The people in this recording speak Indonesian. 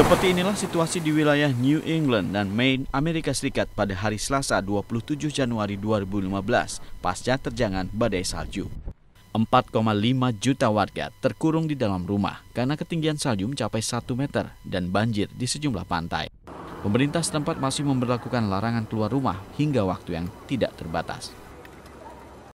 Seperti inilah situasi di wilayah New England dan Maine, Amerika Serikat pada hari Selasa 27 Januari 2015 pasca terjangan badai salju. 4,5 juta warga terkurung di dalam rumah karena ketinggian salju mencapai 1 meter dan banjir di sejumlah pantai. Pemerintah setempat masih memperlakukan larangan keluar rumah hingga waktu yang tidak terbatas.